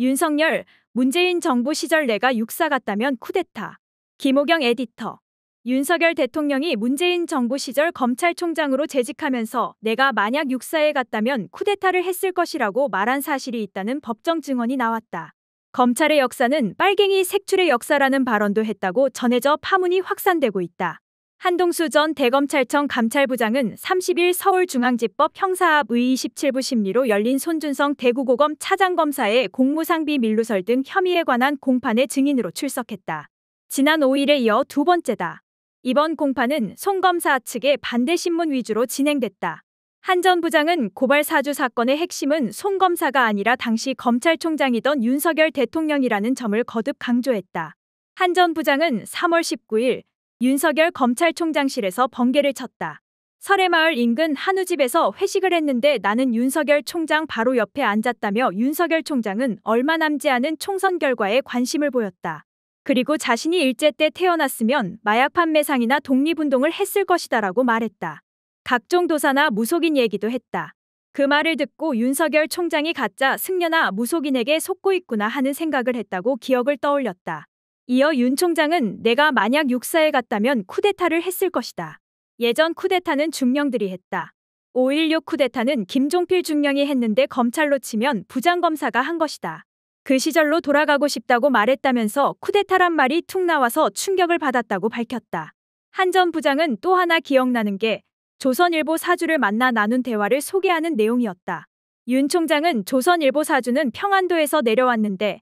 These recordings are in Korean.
윤석열, 문재인 정부 시절 내가 육사 같다면 쿠데타. 김호경 에디터. 윤석열 대통령이 문재인 정부 시절 검찰총장으로 재직하면서 내가 만약 육사에 갔다면 쿠데타를 했을 것이라고 말한 사실이 있다는 법정 증언이 나왔다. 검찰의 역사는 빨갱이 색출의 역사라는 발언도 했다고 전해져 파문이 확산되고 있다. 한동수 전 대검찰청 감찰부장은 30일 서울중앙지법 형사합 의 27부 심리로 열린 손준성 대구고검 차장검사의 공무상비 밀루설 등 혐의에 관한 공판의 증인으로 출석했다. 지난 5일에 이어 두 번째다. 이번 공판은 송 검사 측의 반대 신문 위주로 진행됐다. 한 전 부장은 고발 사주 사건의 핵심은 송 검사가 아니라 당시 검찰총장이던 윤석열 대통령이라는 점을 거듭 강조했다. 한 전 부장은 3월 19일 윤석열 검찰총장실에서 번개를 쳤다. 설해마을 인근 한우집에서 회식을 했는데 나는 윤석열 총장 바로 옆에 앉았다며 윤석열 총장은 얼마 남지 않은 총선 결과에 관심을 보였다. 그리고 자신이 일제 때 태어났으면 마약 판매상이나 독립운동을 했을 것이다라고 말했다. 각종 도사나 무속인 얘기도 했다. 그 말을 듣고 윤석열 총장이 가짜 승려나 무속인에게 속고 있구나 하는 생각을 했다고 기억을 떠올렸다. 이어 윤 총장은 내가 만약 육사에 갔다면 쿠데타를 했을 것이다. 예전 쿠데타는 중령들이 했다. 5.16 쿠데타는 김종필 중령이 했는데 검찰로 치면 부장검사가 한 것이다. 그 시절로 돌아가고 싶다고 말했다면서 쿠데타란 말이 툭 나와서 충격을 받았다고 밝혔다. 한 전 부장은 또 하나 기억나는 게 조선일보 사주를 만나 나눈 대화를 소개하는 내용이었다. 윤 총장은 조선일보 사주는 평안도에서 내려왔는데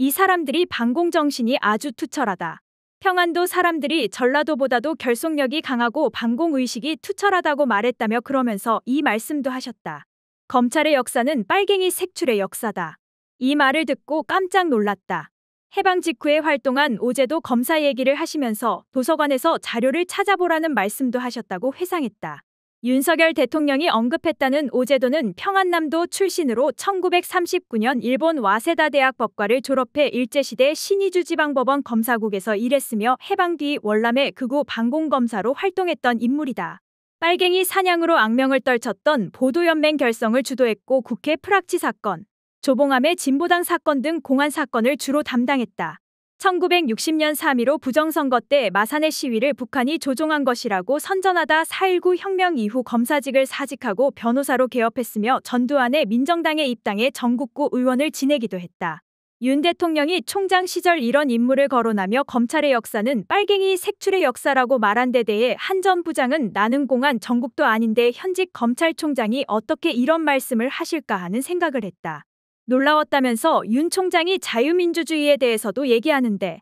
이 사람들이 방공정신이 아주 투철하다. 평안도 사람들이 전라도보다도 결속력이 강하고 방공의식이 투철하다고 말했다며 그러면서 이 말씀도 하셨다. 검찰의 역사는 빨갱이 색출의 역사다. 이 말을 듣고 깜짝 놀랐다. 해방 직후에 활동한 오재도 검사 얘기를 하시면서 도서관에서 자료를 찾아보라는 말씀도 하셨다고 회상했다. 윤석열 대통령이 언급했다는 오제도는 평안남도 출신으로 1939년 일본 와세다 대학 법과를 졸업해 일제시대 신의주 지방법원 검사국에서 일했으며 해방 뒤 월남의 극우 방공검사로 활동했던 인물이다. 빨갱이 사냥으로 악명을 떨쳤던 보도연맹 결성을 주도했고 국회 프락치 사건, 조봉암의 진보당 사건 등 공안 사건을 주로 담당했다. 1960년 3.15 부정선거 때 마산의 시위를 북한이 조종한 것이라고 선전하다 4.19 혁명 이후 검사직을 사직하고 변호사로 개업했으며 전두환의 민정당에 입당해 전국구 의원을 지내기도 했다. 윤 대통령이 총장 시절 이런 인물을 거론하며 검찰의 역사는 빨갱이 색출의 역사라고 말한 데 대해 한 전 부장은 나는 공안 전국도 아닌데 현직 검찰총장이 어떻게 이런 말씀을 하실까 하는 생각을 했다. 놀라웠다면서 윤 총장이 자유민주주의에 대해서도 얘기하는데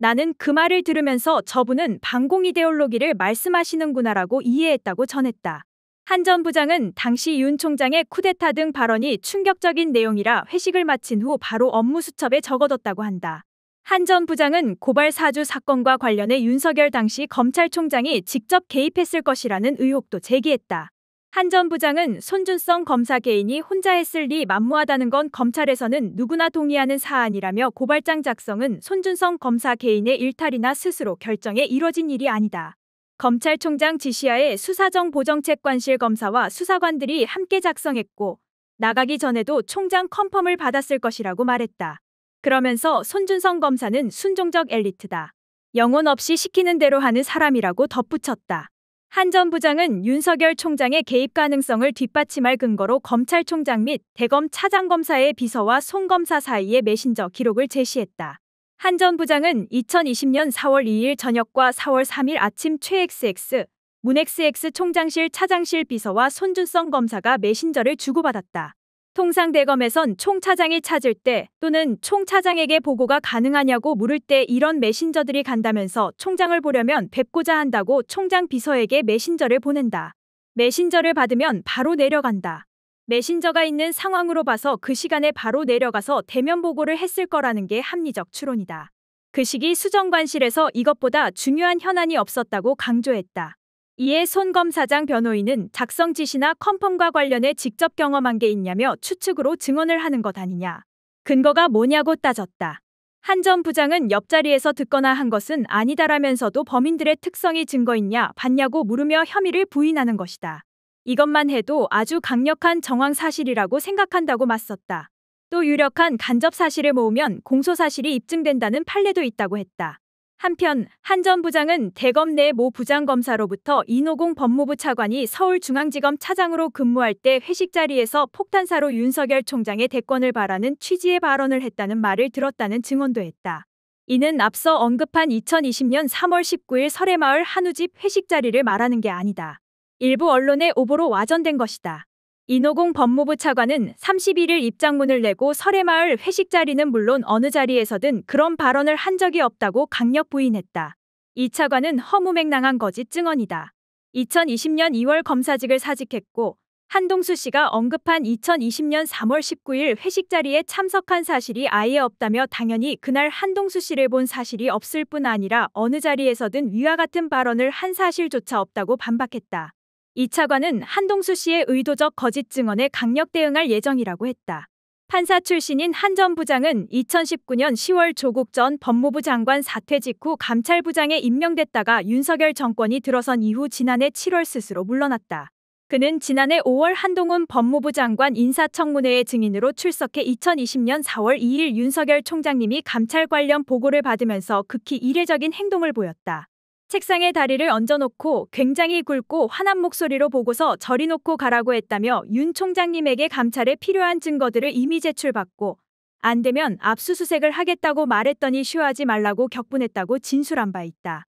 나는 그 말을 들으면서 저분은 반공 이데올로기를 말씀하시는구나라고 이해했다고 전했다. 한 전 부장은 당시 윤 총장의 쿠데타 등 발언이 충격적인 내용이라 회식을 마친 후 바로 업무 수첩에 적어뒀다고 한다. 한 전 부장은 고발 사주 사건과 관련해 윤석열 당시 검찰총장이 직접 개입했을 것이라는 의혹도 제기했다. 한전 부장은 손준성 검사 개인이 혼자 했을 리 만무하다는 건 검찰에서는 누구나 동의하는 사안이라며 고발장 작성은 손준성 검사 개인의 일탈이나 스스로 결정에 이뤄진 일이 아니다. 검찰총장 지시하에 수사정 보정책관실 검사와 수사관들이 함께 작성했고 나가기 전에도 총장 컨펌을 받았을 것이라고 말했다. 그러면서 손준성 검사는 순종적 엘리트다. 영혼 없이 시키는 대로 하는 사람이라고 덧붙였다. 한전 부장은 윤석열 총장의 개입 가능성을 뒷받침할 근거로 검찰총장 및 대검 차장검사의 비서와 송검사 사이의 메신저 기록을 제시했다. 한 전 부장은 2020년 4월 2일 저녁과 4월 3일 아침 최XX, 문XX 총장실 차장실 비서와 손준성 검사가 메신저를 주고받았다. 통상 대검에선 총차장이 찾을 때 또는 총차장에게 보고가 가능하냐고 물을 때 이런 메신저들이 간다면서 총장을 보려면 뵙고자 한다고 총장 비서에게 메신저를 보낸다. 메신저를 받으면 바로 내려간다. 메신저가 있는 상황으로 봐서 그 시간에 바로 내려가서 대면 보고를 했을 거라는 게 합리적 추론이다. 그 시기 수정관실에서 이것보다 중요한 현안이 없었다고 강조했다. 이에 손 검사장 변호인은 작성 지시나 컨펌과 관련해 직접 경험한 게 있냐며 추측으로 증언을 하는 것 아니냐. 근거가 뭐냐고 따졌다. 한 전 부장은 옆자리에서 듣거나 한 것은 아니다라면서도 범인들의 특성이 증거있냐 봤냐고 물으며 혐의를 부인하는 것이다. 이것만 해도 아주 강력한 정황 사실이라고 생각한다고 맞섰다. 또 유력한 간접 사실을 모으면 공소 사실이 입증된다는 판례도 있다고 했다. 한편 한 전 부장은 대검 내 모 부장검사로부터 이노공 법무부 차관이 서울중앙지검 차장으로 근무할 때 회식 자리에서 폭탄사로 윤석열 총장의 대권을 바라는 취지의 발언을 했다는 말을 들었다는 증언도 했다. 이는 앞서 언급한 2020년 3월 19일 설해마을 한우집 회식 자리를 말하는 게 아니다. 일부 언론의 오보로 와전된 것이다. 인호공 법무부 차관은 31일 입장문을 내고 설해마을 회식 자리는 물론 어느 자리에서든 그런 발언을 한 적이 없다고 강력 부인했다. 이 차관은 허무맹랑한 거짓 증언이다. 2020년 2월 검사직을 사직했고 한동수 씨가 언급한 2020년 3월 19일 회식 자리에 참석한 사실이 아예 없다며 당연히 그날 한동수 씨를 본 사실이 없을 뿐 아니라 어느 자리에서든 위와 같은 발언을 한 사실조차 없다고 반박했다. 이 차관은 한동수 씨의 의도적 거짓 증언에 강력 대응할 예정이라고 했다. 판사 출신인 한 전 부장은 2019년 10월 조국 전 법무부 장관 사퇴 직후 감찰부장에 임명됐다가 윤석열 정권이 들어선 이후 지난해 7월 스스로 물러났다. 그는 지난해 5월 한동훈 법무부 장관 인사청문회의 증인으로 출석해 2020년 4월 2일 윤석열 총장님이 감찰 관련 보고를 받으면서 극히 이례적인 행동을 보였다. 책상에 다리를 얹어놓고 굉장히 굵고 화난 목소리로 보고서 저리 놓고 가라고 했다며 윤 총장님에게 감찰에 필요한 증거들을 이미 제출받고 안 되면 압수수색을 하겠다고 말했더니 쉬워하지 말라고 격분했다고 진술한 바 있다.